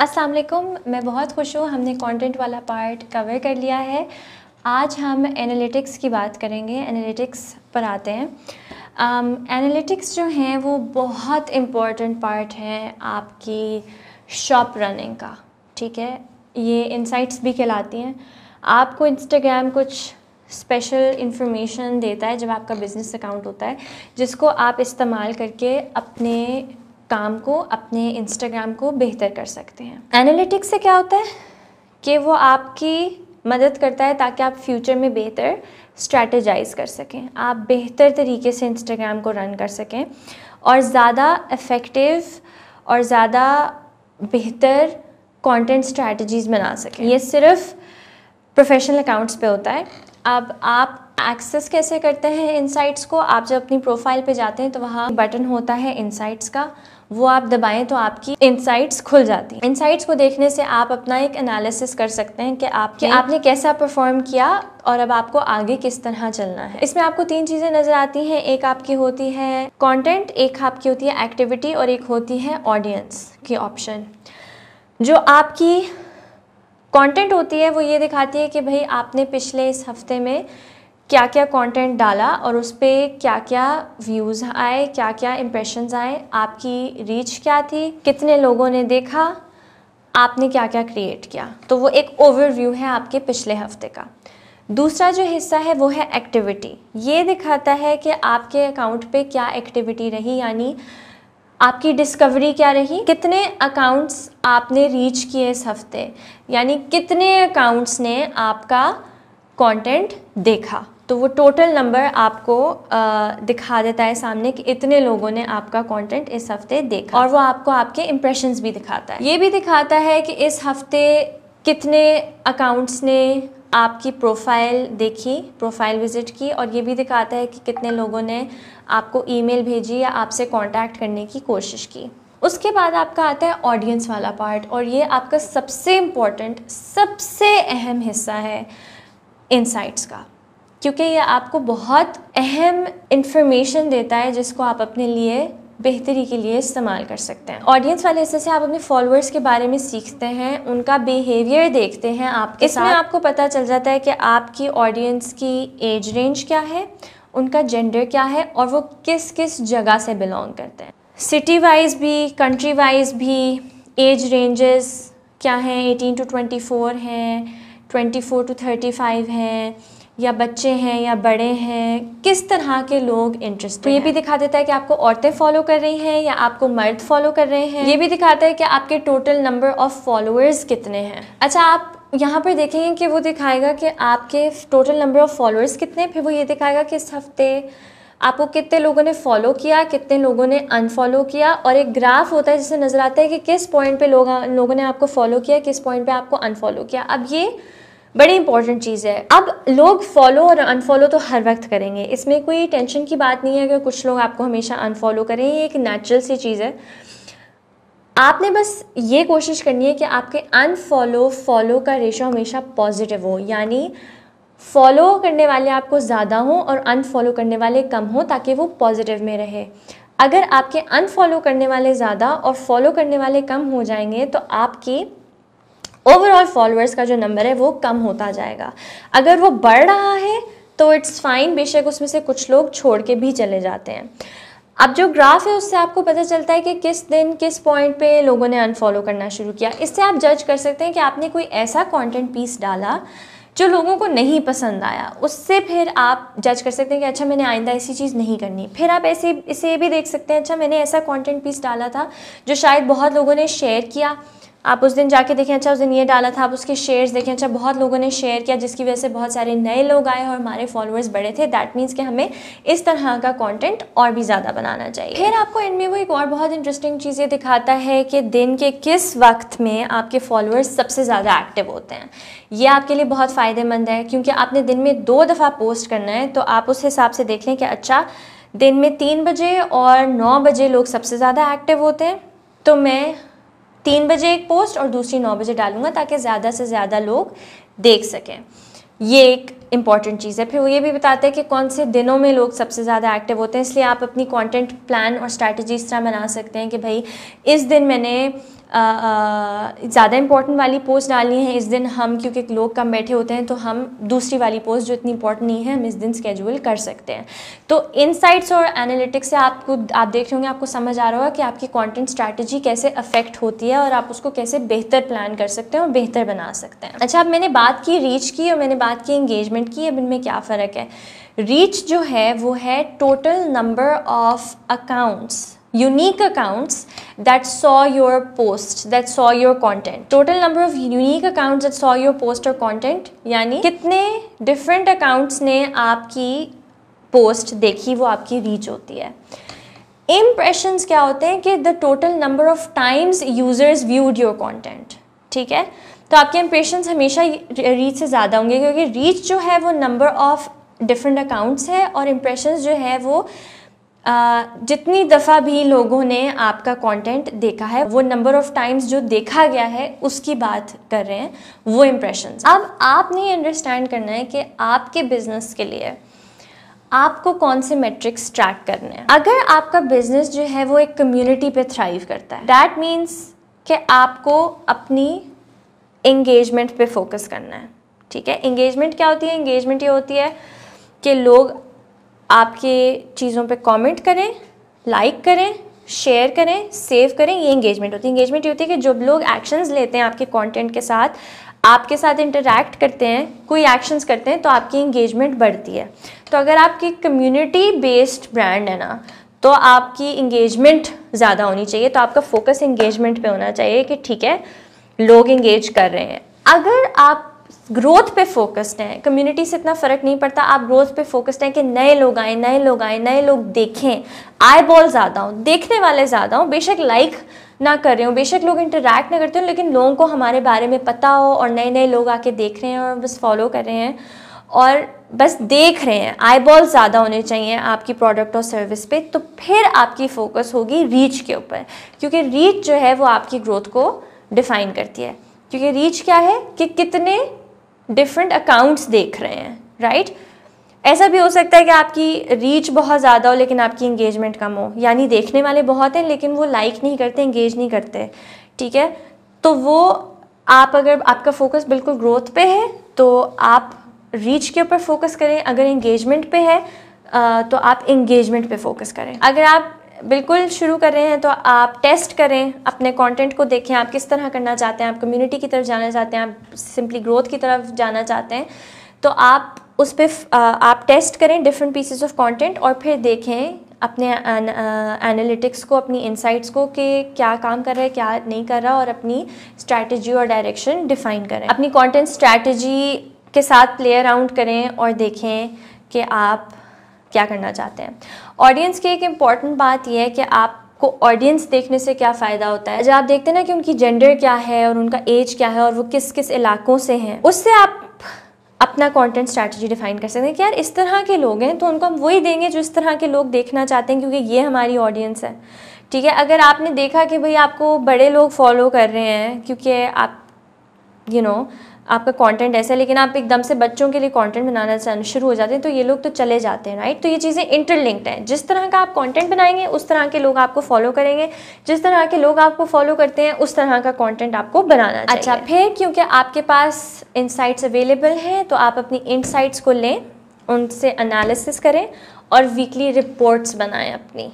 असलम मैं बहुत खुश हूँ हमने कंटेंट वाला पार्ट कवर कर लिया है आज हम एनालिटिक्स की बात करेंगे एनालिटिक्स पर आते हैं एनालिटिक्स um, जो हैं वो बहुत इम्पॉर्टेंट पार्ट हैं आपकी शॉप रनिंग का ठीक है ये इंसाइट्स भी कहलाती हैं आपको इंस्टाग्राम कुछ स्पेशल इंफॉर्मेशन देता है जब आपका बिज़नेस अकाउंट होता है जिसको आप इस्तेमाल करके अपने काम को अपने इंस्टाग्राम को बेहतर कर सकते हैं एनालिटिक्स से क्या होता है कि वो आपकी मदद करता है ताकि आप फ्यूचर में बेहतर स्ट्रेटजाइज कर सकें आप बेहतर तरीके से इंस्टाग्राम को रन कर सकें और ज़्यादा इफ़ेक्टिव और ज़्यादा बेहतर कंटेंट स्ट्रेटजीज बना सकें ये सिर्फ प्रोफेशनल अकाउंट्स पे होता है अब आप एक्सेस कैसे करते हैं इनसाइट्स को आप जब अपनी प्रोफाइल पे जाते हैं तो वहाँ बटन होता है इनसाइट्स का वो आप दबाएं तो आपकी इनसाइट्स खुल जाती हैं इनसाइट्स को देखने से आप अपना एक एनालिसिस कर सकते हैं कि आप कि आपने कैसा परफॉर्म किया और अब आपको आगे किस तरह चलना है इसमें आपको तीन चीज़ें नज़र आती हैं एक आपकी होती है कंटेंट एक आपकी होती है एक्टिविटी और एक होती है ऑडियंस की ऑप्शन जो आपकी कंटेंट होती है वो ये दिखाती है कि भाई आपने पिछले इस हफ्ते में क्या क्या कंटेंट डाला और उस पर क्या क्या व्यूज़ आए क्या क्या इम्प्रेशंस आए आपकी रीच क्या थी कितने लोगों ने देखा आपने क्या क्या क्रिएट किया तो वो एक ओवरव्यू है आपके पिछले हफ्ते का दूसरा जो हिस्सा है वो है एक्टिविटी ये दिखाता है कि आपके अकाउंट पे क्या एक्टिविटी रही यानी आपकी डिस्कवरी क्या रही कितने अकाउंट्स आपने रीच किए इस हफ्ते यानी कितने अकाउंट्स ने आपका कंटेंट देखा तो वो टोटल नंबर आपको आ, दिखा देता है सामने कि इतने लोगों ने आपका कंटेंट इस हफ्ते देखा और वो आपको आपके इम्प्रेशंस भी दिखाता है ये भी दिखाता है कि इस हफ्ते कितने अकाउंट्स ने आपकी प्रोफाइल देखी प्रोफाइल विज़िट की और ये भी दिखाता है कि कितने लोगों ने आपको ईमेल भेजी या आपसे कांटेक्ट करने की कोशिश की उसके बाद आपका आता है ऑडियंस वाला पार्ट और ये आपका सबसे इम्पॉर्टेंट सबसे अहम हिस्सा है इनसाइट्स का क्योंकि ये आपको बहुत अहम इंफॉर्मेशन देता है जिसको आप अपने लिए बेहतरी के लिए इस्तेमाल कर सकते हैं ऑडियंस वाले हिस्से से आप अपने फॉलोअर्स के बारे में सीखते हैं उनका बिहेवियर देखते हैं आप इसमें आपको पता चल जाता है कि आपकी ऑडियंस की एज रेंज क्या है उनका जेंडर क्या है और वो किस किस जगह से बिलोंग करते हैं सिटी वाइज भी कंट्री वाइज भी एज रेंजेस क्या हैं 18 टू 24 हैं 24 टू 35 हैं या बच्चे हैं या बड़े हैं किस तरह के लोग इंटरेस्ट तो ये भी दिखा देता है कि आपको औरतें फॉलो कर रही हैं या आपको मर्द फॉलो कर रहे हैं ये भी दिखाता है कि आपके टोटल नंबर ऑफ फॉलोअर्स कितने हैं अच्छा आप यहाँ पर देखेंगे कि वो दिखाएगा कि आपके टोटल नंबर ऑफ़ फॉलोअर्स कितने फिर वो ये दिखाएगा कि इस हफ्ते आपको कितने लोगों ने फॉलो किया कितने लोगों ने अनफॉलो किया और एक ग्राफ होता है जिससे नज़र आता है कि किस पॉइंट पे लोग लोगों ने आपको फॉलो किया किस पॉइंट पे आपको अनफॉलो किया अब ये बड़ी इंपॉर्टेंट चीज़ है अब लोग फॉलो और अनफॉलो तो हर वक्त करेंगे इसमें कोई टेंशन की बात नहीं है अगर कुछ लोग आपको हमेशा अनफॉलो करें ये एक नेचुरल सी चीज़ है आपने बस ये कोशिश करनी है कि आपके अनफॉलो फॉलो का रेशो हमेशा पॉजिटिव हो यानी फॉलो करने वाले आपको ज़्यादा हो और अनफॉलो करने वाले कम हो ताकि वो पॉजिटिव में रहे अगर आपके अनफॉलो करने वाले ज़्यादा और फॉलो करने वाले कम हो जाएंगे तो आपकी ओवरऑल फॉलोअर्स का जो नंबर है वो कम होता जाएगा अगर वो बढ़ रहा है तो इट्स फाइन बेशक उसमें से कुछ लोग छोड़ के भी चले जाते हैं अब जो ग्राफ है उससे आपको पता चलता है कि किस दिन किस पॉइंट पे लोगों ने अनफॉलो करना शुरू किया इससे आप जज कर सकते हैं कि आपने कोई ऐसा कंटेंट पीस डाला जो लोगों को नहीं पसंद आया उससे फिर आप जज कर सकते हैं कि अच्छा मैंने आइंदा ऐसी चीज़ नहीं करनी फिर आप ऐसे इसे भी देख सकते हैं अच्छा मैंने ऐसा कॉन्टेंट पीस डाला था जो शायद बहुत लोगों ने शेयर किया आप उस दिन जाके देखें अच्छा उस दिन ये डाला था आप उसके शेयर्स देखें अच्छा बहुत लोगों ने शेयर किया जिसकी वजह से बहुत सारे नए लोग आए और हमारे फॉलोअर्स बढ़े थे दैट मीन्स कि हमें इस तरह का कंटेंट और भी ज़्यादा बनाना चाहिए फिर आपको इनमें वो एक और बहुत इंटरेस्टिंग चीज़ ये दिखाता है कि दिन के किस वक्त में आपके फॉलोअर्स सबसे ज़्यादा एक्टिव होते हैं ये आपके लिए बहुत फ़ायदेमंद है क्योंकि आपने दिन में दो दफ़ा पोस्ट करना है तो आप उस हिसाब से देख लें कि अच्छा दिन में तीन बजे और नौ बजे लोग सबसे ज़्यादा एक्टिव होते हैं तो मैं तीन बजे एक पोस्ट और दूसरी नौ बजे डालूंगा ताकि ज़्यादा से ज़्यादा लोग देख सकें ये एक इम्पॉर्टेंट चीज़ है फिर वो ये भी बताते हैं कि कौन से दिनों में लोग सबसे ज़्यादा एक्टिव होते हैं इसलिए आप अपनी कंटेंट प्लान और स्ट्रैटेजी इस तरह बना सकते हैं कि भाई इस दिन मैंने ज़्यादा इंपॉर्टेंट वाली पोस्ट डालनी है इस दिन हम क्योंकि लोग कम बैठे होते हैं तो हम दूसरी वाली पोस्ट जो इतनी इंपॉर्टेंट नहीं है हम इस दिन स्केड्यूल कर सकते हैं तो इनसाइट्स और एनालिटिक्स से आपको आप देख रहे होंगे आपको समझ आ रहा होगा कि आपकी कॉन्टेंट स्ट्रैटेजी कैसे अफेक्ट होती है और आप उसको कैसे बेहतर प्लान कर सकते हैं और बेहतर बना सकते हैं अच्छा अब मैंने बात की रीच की और मैंने बात की इंगेजमेंट की अब इनमें क्या फ़र्क है रीच जो है वो है total number of accounts unique accounts that saw your post that saw your content total number of unique accounts that saw your post or content यानी कितने different accounts ने आपकी पोस्ट देखी वो आपकी रीच होती है इम्प्रेशंस क्या होते हैं कि the total number of times users viewed your content ठीक है तो आपके इम्प्रेशंस हमेशा रीच से ज़्यादा होंगे क्योंकि रीच जो है वो नंबर ऑफ डिफरेंट अकाउंट्स है और इम्प्रेशंस जो है वो जितनी दफ़ा भी लोगों ने आपका कंटेंट देखा है वो नंबर ऑफ टाइम्स जो देखा गया है उसकी बात कर रहे हैं वो इम्प्रेशन अब आपने अंडरस्टैंड करना है कि आपके बिजनेस के लिए आपको कौन से मेट्रिक्स ट्रैक करने हैं अगर आपका बिजनेस जो है वो एक कम्युनिटी पे थ्राइव करता है डैट मीन्स कि आपको अपनी एंगेजमेंट पे फोकस करना है ठीक है एंगेजमेंट क्या होती है एंगेजमेंट ये होती है कि लोग आपके चीज़ों पे कमेंट करें लाइक करें शेयर करें सेव करें ये इंगेजमेंट होती है इंगेजमेंट ये होती है कि जब लोग एक्शंस लेते हैं आपके कंटेंट के साथ आपके साथ इंटरेक्ट करते हैं कोई एक्शंस करते हैं तो आपकी इंगेजमेंट बढ़ती है तो अगर आपकी कम्युनिटी बेस्ड ब्रांड है ना तो आपकी इंगेजमेंट ज़्यादा होनी चाहिए तो आपका फोकस इंगेजमेंट पर होना चाहिए कि ठीक है लोग इंगेज कर रहे हैं अगर आप ग्रोथ पे फोकस्ड हैं कम्युनिटी से इतना फ़र्क नहीं पड़ता आप ग्रोथ पे फोकस्ड हैं कि नए लोग आए नए लोग आए नए लोग देखें आई बॉल ज़्यादा हों देखने वाले ज़्यादा हों बेशक लाइक ना कर रहे हो बेशक लोग इंटरेक्ट ना करते हो लेकिन लोगों को हमारे बारे में पता हो और नए नए लोग आके देख रहे हैं और बस फॉलो कर रहे हैं और बस देख रहे हैं आई बॉल ज़्यादा होने चाहिए आपकी प्रोडक्ट और सर्विस पे तो फिर आपकी फोकस होगी रीच के ऊपर क्योंकि रीच जो है वो आपकी ग्रोथ को डिफाइन करती है क्योंकि रीच क्या है कि कितने डिफरेंट अकाउंट्स देख रहे हैं राइट right? ऐसा भी हो सकता है कि आपकी रीच बहुत ज़्यादा हो लेकिन आपकी इंगेजमेंट कम हो यानी देखने वाले बहुत हैं लेकिन वो लाइक नहीं करते इंगेज नहीं करते ठीक है तो वो आप अगर आपका फोकस बिल्कुल ग्रोथ पे है तो आप रीच के ऊपर फोकस करें अगर इंगेजमेंट पे है तो आप इंगेजमेंट पे फोकस करें अगर आप बिल्कुल शुरू कर रहे हैं तो आप टेस्ट करें अपने कंटेंट को देखें आप किस तरह करना चाहते हैं आप कम्युनिटी की तरफ जाना चाहते हैं आप सिंपली ग्रोथ की तरफ जाना चाहते हैं तो आप उस पर आप टेस्ट करें डिफरेंट पीसेस ऑफ कंटेंट और फिर देखें अपने एनालिटिक्स को अपनी इंसाइट्स को कि क्या काम कर रहा है क्या नहीं कर रहा और अपनी स्ट्रैटेजी और डायरेक्शन डिफाइन करें अपनी कॉन्टेंट स्ट्रैटेजी के साथ प्ले अराउंड करें और देखें कि आप क्या करना चाहते हैं ऑडियंस की एक इम्पॉर्टेंट बात यह है कि आप को ऑडियंस देखने से क्या फ़ायदा होता है जब आप देखते हैं ना कि उनकी जेंडर क्या है और उनका एज क्या है और वो किस किस इलाकों से हैं उससे आप अपना कंटेंट स्ट्रेटजी डिफाइन कर सकते हैं कि यार इस तरह के लोग हैं तो उनको हम वही देंगे जो इस तरह के लोग देखना चाहते हैं क्योंकि ये हमारी ऑडियंस है ठीक है अगर आपने देखा कि भाई आपको बड़े लोग फॉलो कर रहे हैं क्योंकि आप यू you नो know, आपका कंटेंट ऐसा है लेकिन आप एकदम से बच्चों के लिए कंटेंट बनाना शुरू हो जाते हैं तो ये लोग तो चले जाते हैं राइट तो ये चीज़ें इंटरलिंक्ड हैं जिस तरह का आप कंटेंट बनाएंगे उस तरह के लोग आपको फॉलो करेंगे जिस तरह के लोग आपको फॉलो करते हैं उस तरह का कॉन्टेंट आपको बनाना अच्छा फिर क्योंकि आपके पास इंसाइट्स अवेलेबल हैं तो आप अपनी इंसाइट्स को लें उनसे अनालिसिस करें और वीकली रिपोर्ट्स बनाएं अपनी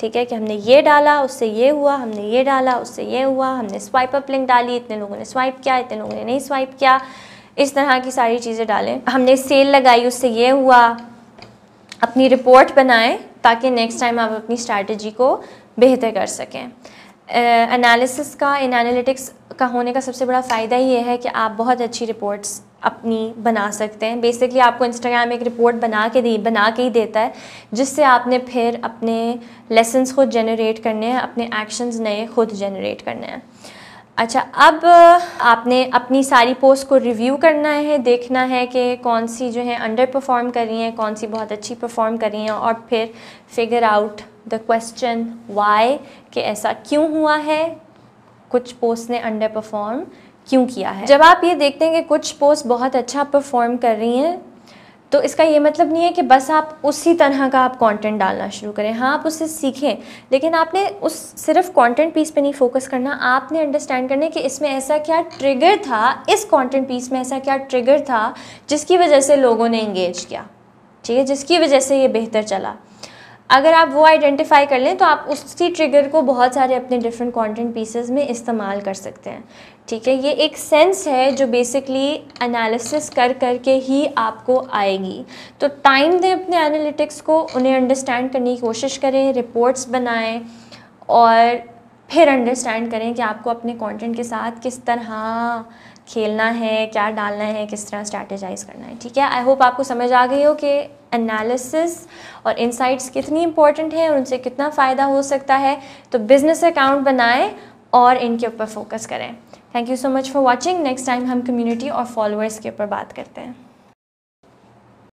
ठीक है कि हमने ये डाला उससे ये हुआ हमने ये डाला उससे ये हुआ हमने स्वाइप अप लिंक डाली इतने लोगों ने स्वाइप किया इतने लोगों ने नहीं स्वाइप किया इस तरह की सारी चीज़ें डालें हमने सेल लगाई उससे ये हुआ अपनी रिपोर्ट बनाएं ताकि नेक्स्ट टाइम आप अपनी स्ट्रैटेजी को बेहतर कर सकें एनालिसिस uh, का इन एनालिटिक्स का होने का सबसे बड़ा फ़ायदा ये है कि आप बहुत अच्छी रिपोर्ट्स अपनी बना सकते हैं बेसिकली आपको इंस्टाग्राम एक रिपोर्ट बना के दी बना के ही देता है जिससे आपने फिर अपने लेसन्स खुद जनरेट करने हैं अपने एक्शंस नए खुद जनरेट करने हैं अच्छा अब आपने अपनी सारी पोस्ट को रिव्यू करना है देखना है कि कौन सी जो है अंडर परफॉर्म कर रही हैं कौन सी बहुत अच्छी परफॉर्म कर रही हैं और फिर figure out the question why कि ऐसा क्यों हुआ है कुछ पोस्ट ने अंडर परफॉर्म क्यों किया है जब आप ये देखते हैं कि कुछ पोस्ट बहुत अच्छा परफॉर्म कर रही हैं तो इसका ये मतलब नहीं है कि बस आप उसी तरह का आप कंटेंट डालना शुरू करें हाँ आप उससे सीखें लेकिन आपने उस सिर्फ कंटेंट पीस पे नहीं फोकस करना आपने अंडरस्टैंड करना है कि इसमें ऐसा क्या ट्रिगर था इस कंटेंट पीस में ऐसा क्या ट्रिगर था जिसकी वजह से लोगों ने इंगेज किया ठीक है जिसकी वजह से ये बेहतर चला अगर आप वो आइडेंटिफाई कर लें तो आप उसी ट्रिगर को बहुत सारे अपने डिफरेंट कंटेंट पीसेस में इस्तेमाल कर सकते हैं ठीक है ये एक सेंस है जो बेसिकली एनालिसिस कर कर के ही आपको आएगी तो टाइम दें अपने एनालिटिक्स को उन्हें अंडरस्टैंड करने की कोशिश करें रिपोर्ट्स बनाएं और फिर अंडरस्टैंड करें कि आपको अपने कंटेंट के साथ किस तरह खेलना है क्या डालना है किस तरह स्ट्रैटेजाइज करना है ठीक है आई होप आपको समझ आ गई हो कि एनालिसिस और इंसाइट्स कितनी इंपॉर्टेंट हैं और उनसे कितना फ़ायदा हो सकता है तो बिज़नेस अकाउंट बनाएं और इनके ऊपर फोकस करें thank you so much for watching next time हम कम्युनिटी और फॉलोअर्स के ऊपर बात करते हैं